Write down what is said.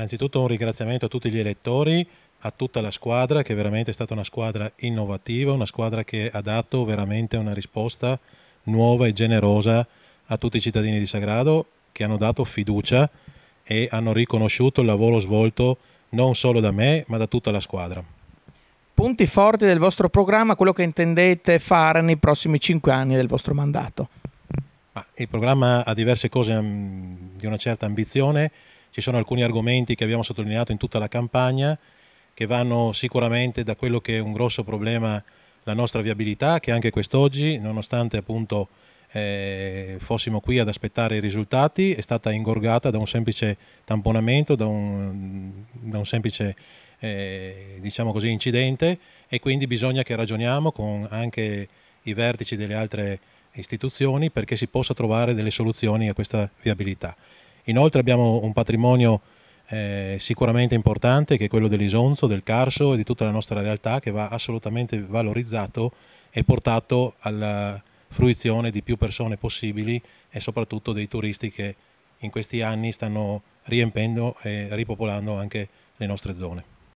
Innanzitutto un ringraziamento a tutti gli elettori, a tutta la squadra che è veramente stata una squadra innovativa, una squadra che ha dato veramente una risposta nuova e generosa a tutti i cittadini di Sagrado che hanno dato fiducia e hanno riconosciuto il lavoro svolto non solo da me ma da tutta la squadra. Punti forti del vostro programma, quello che intendete fare nei prossimi cinque anni del vostro mandato? Il programma ha diverse cose mm, di una certa ambizione, ci sono alcuni argomenti che abbiamo sottolineato in tutta la campagna che vanno sicuramente da quello che è un grosso problema la nostra viabilità, che anche quest'oggi, nonostante appunto eh, fossimo qui ad aspettare i risultati, è stata ingorgata da un semplice tamponamento, da un, da un semplice eh, diciamo così, incidente e quindi bisogna che ragioniamo con anche i vertici delle altre istituzioni perché si possa trovare delle soluzioni a questa viabilità. Inoltre abbiamo un patrimonio eh, sicuramente importante che è quello dell'Isonzo, del Carso e di tutta la nostra realtà che va assolutamente valorizzato e portato alla fruizione di più persone possibili e soprattutto dei turisti che in questi anni stanno riempendo e ripopolando anche le nostre zone.